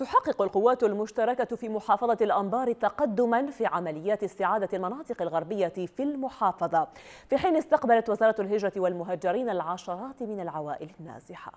تحقق القوات المشتركة في محافظة الأنبار تقدما في عمليات استعادة المناطق الغربية في المحافظة في حين استقبلت وزارة الهجرة والمهجرين العشرات من العوائل النازحة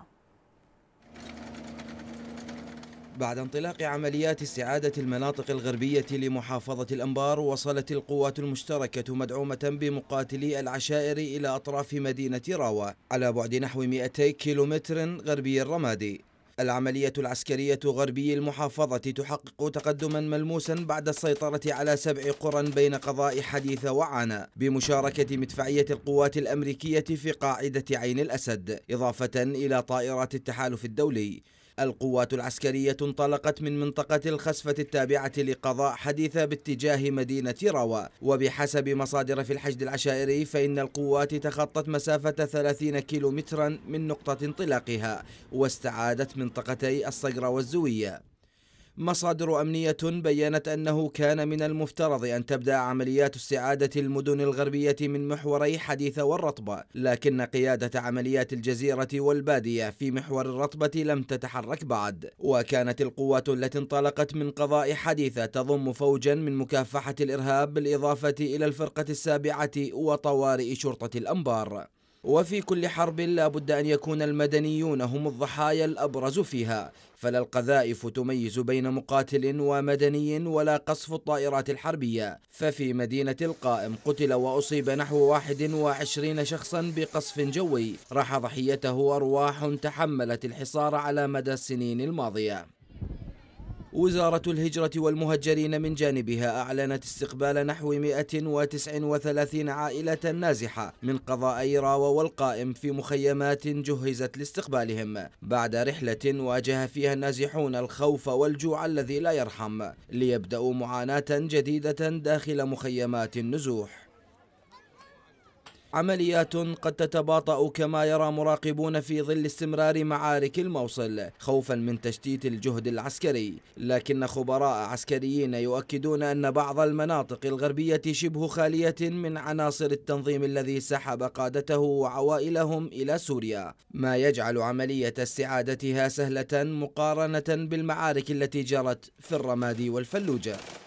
بعد انطلاق عمليات استعادة المناطق الغربية لمحافظة الأنبار وصلت القوات المشتركة مدعومة بمقاتلي العشائر إلى أطراف مدينة راوة على بعد نحو 200 كيلومتر غربي الرمادي العملية العسكرية غربي المحافظة تحقق تقدما ملموسا بعد السيطرة على سبع قرى بين قضاء حديث وعنا بمشاركة مدفعية القوات الأمريكية في قاعدة عين الأسد إضافة إلى طائرات التحالف الدولي القوات العسكرية انطلقت من منطقة الخسفة التابعة لقضاء حديثة باتجاه مدينة روى وبحسب مصادر في الحشد العشائري فإن القوات تخطت مسافة 30 كيلومترا من نقطة انطلاقها واستعادت منطقتي الصقرة والزوية مصادر أمنية بيّنت أنه كان من المفترض أن تبدأ عمليات استعادة المدن الغربية من محوري حديث والرطبة لكن قيادة عمليات الجزيرة والبادية في محور الرطبة لم تتحرك بعد وكانت القوات التي انطلقت من قضاء حديثة تضم فوجا من مكافحة الإرهاب بالإضافة إلى الفرقة السابعة وطوارئ شرطة الأنبار وفي كل حرب لا بد أن يكون المدنيون هم الضحايا الأبرز فيها فلا القذائف تميز بين مقاتل ومدني ولا قصف الطائرات الحربية ففي مدينة القائم قتل وأصيب نحو 21 شخصا بقصف جوي راح ضحيته أرواح تحملت الحصار على مدى السنين الماضية وزارة الهجرة والمهجرين من جانبها أعلنت استقبال نحو 139 عائلة نازحة من قضاء راوة والقائم في مخيمات جهزت لاستقبالهم بعد رحلة واجه فيها النازحون الخوف والجوع الذي لا يرحم ليبدأوا معاناة جديدة داخل مخيمات النزوح عمليات قد تتباطأ كما يرى مراقبون في ظل استمرار معارك الموصل خوفا من تشتيت الجهد العسكري لكن خبراء عسكريين يؤكدون أن بعض المناطق الغربية شبه خالية من عناصر التنظيم الذي سحب قادته وعوائلهم إلى سوريا ما يجعل عملية استعادتها سهلة مقارنة بالمعارك التي جرت في الرمادي والفلوجة